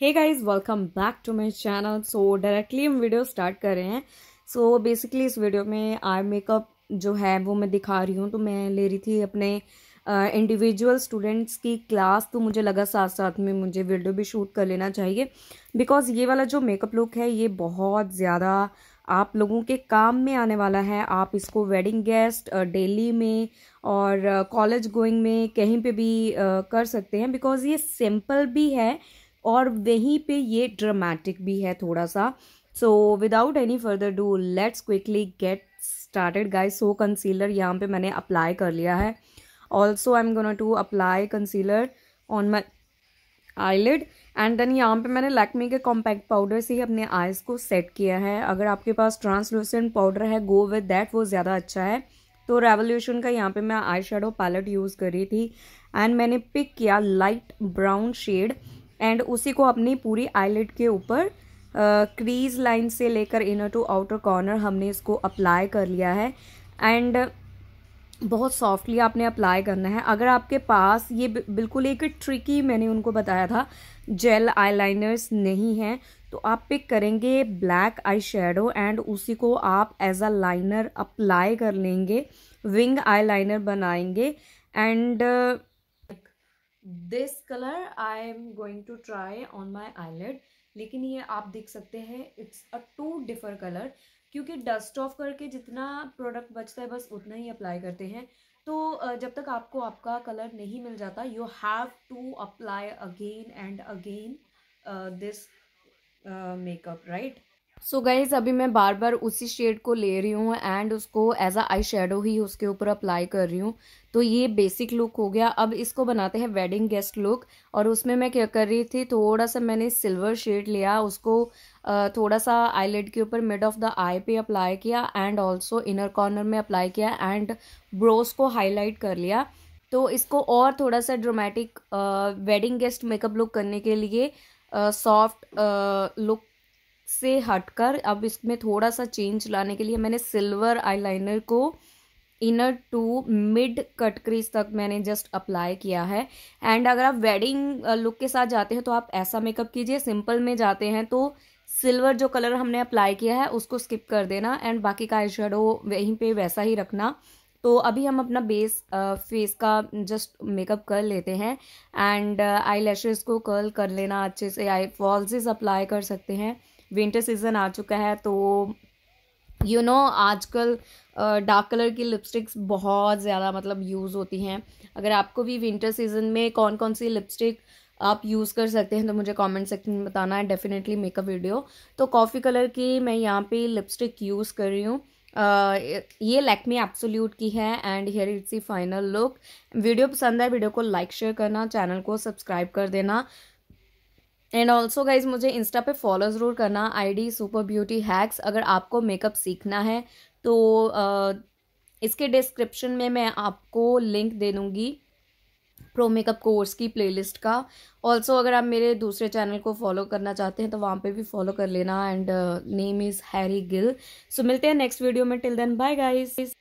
hey guys welcome back to my channel so directly हम video start कर रहे हैं सो so, बेसिकली इस वीडियो में आई मेकअप जो है वो मैं दिखा रही हूँ तो मैं ले रही थी अपने इंडिविजुअल uh, स्टूडेंट्स की क्लास तो मुझे लगा साथ साथ में मुझे वीडियो भी शूट कर लेना चाहिए बिकॉज़ ये वाला जो मेकअप लुक है ये बहुत ज़्यादा आप लोगों के काम में आने वाला है आप इसको वेडिंग गेस्ट डेली में और कॉलेज गोइंग में कहीं पे भी कर सकते हैं बिकॉज़ ये सिंपल भी है और वहीं पे ये ड्रामेटिक भी है थोड़ा सा so without any further do let's quickly get started guys so concealer यहाँ पे मैंने अप्लाई कर लिया है also I am gonna to apply concealer on my eyelid and then यहाँ पे मैंने लैक्मी के कॉम्पैक्ट पाउडर से ही अपने आइज़ को सेट किया है अगर आपके पास ट्रांसलूसेंट पाउडर है गो विद डैट वो ज़्यादा अच्छा है तो रेवोल्यूशन का यहाँ पे मैं आई शेडो पैलेट यूज़ करी थी एंड मैंने पिक किया लाइट ब्राउन शेड एंड उसी को अपनी पूरी आईलेट के ऊपर क्रीज लाइन से लेकर इनर टू आउटर कॉर्नर हमने इसको अप्लाई कर लिया है एंड बहुत सॉफ्टली आपने अप्लाई करना है अगर आपके पास ये बिल्कुल एक ट्रिकी मैंने उनको बताया था जेल आईलाइनर्स नहीं हैं तो आप पिक करेंगे ब्लैक आई शेडो एंड उसी को आप एज अ लाइनर अप्लाई कर लेंगे विंग आईलाइनर बनाएंगे and uh, this colour I am going to try on my eyelid लेकिन ये आप देख सकते हैं it's a too differ colour क्योंकि डस्ट ऑफ करके जितना प्रोडक्ट बचता है बस उतना ही अप्लाई करते हैं तो जब तक आपको आपका कलर नहीं मिल जाता you have to apply again and again this makeup right so so guys अभी मैं बार बार उसी शेड को ले रही हूँ एंड उसको एज अ आई शेडो ही उसके ऊपर अप्लाई कर रही हूँ तो ये बेसिक लुक हो गया अब इसको बनाते हैं वेडिंग गेस्ट लुक और उसमें मैं क्या कर रही थी थोड़ा सा मैंने सिल्वर शेड लिया उसको थोड़ा सा आईलेट के ऊपर मिड ऑफ द आई पे अप्लाई किया एंड ऑल्सो इनर कॉर्नर में अप्लाई किया एंड ब्रोस को हाईलाइट कर लिया तो इसको और थोड़ा सा dramatic wedding guest makeup look करने के लिए सॉफ्ट लुक से हटकर अब इसमें थोड़ा सा चेंज लाने के लिए मैंने सिल्वर आईलाइनर को inner to mid cut crease तक मैंने जस्ट अप्लाई किया है एंड अगर आप वेडिंग लुक के साथ जाते हैं तो आप ऐसा मेकअप कीजिए सिंपल में जाते हैं तो सिल्वर जो कलर हमने अप्लाई किया है उसको स्किप कर देना एंड बाकी का आई वहीं पे वैसा ही रखना तो अभी हम अपना बेस फेस का जस्ट मेकअप कर लेते हैं एंड आई को कर्ल कर लेना अच्छे से आई फॉल्सेस अप्लाई कर सकते हैं विंटर सीज़न आ चुका है तो यू you नो know, आजकल डार्क कलर की लिपस्टिक्स बहुत ज़्यादा मतलब यूज़ होती हैं अगर आपको भी विंटर सीज़न में कौन कौन सी लिपस्टिक आप यूज़ कर सकते हैं तो मुझे कमेंट सेक्शन में बताना है डेफिनेटली मेकअप वीडियो तो कॉफ़ी कलर की मैं यहाँ पे लिपस्टिक यूज़ कर रही हूँ ये लैक्मी एप्सोल्यूट की है एंड हेयर इट्स ई फाइनल लुक वीडियो पसंद है वीडियो को लाइक शेयर करना चैनल को सब्सक्राइब कर देना एंड ऑल्सो गाइज मुझे इंस्टा पे फॉलो ज़रूर करना I D super beauty hacks अगर आपको मेकअप सीखना है तो uh, इसके डिस्क्रिप्शन में मैं आपको लिंक दे दूँगी प्रो मेकअप कोर्स की प्लेलिस्ट का ऑल्सो अगर आप मेरे दूसरे चैनल को फॉलो करना चाहते हैं तो वहाँ पे भी फॉलो कर लेना and name is Harry Gill so मिलते हैं नेक्स्ट वीडियो में टिल देन बाय गाइज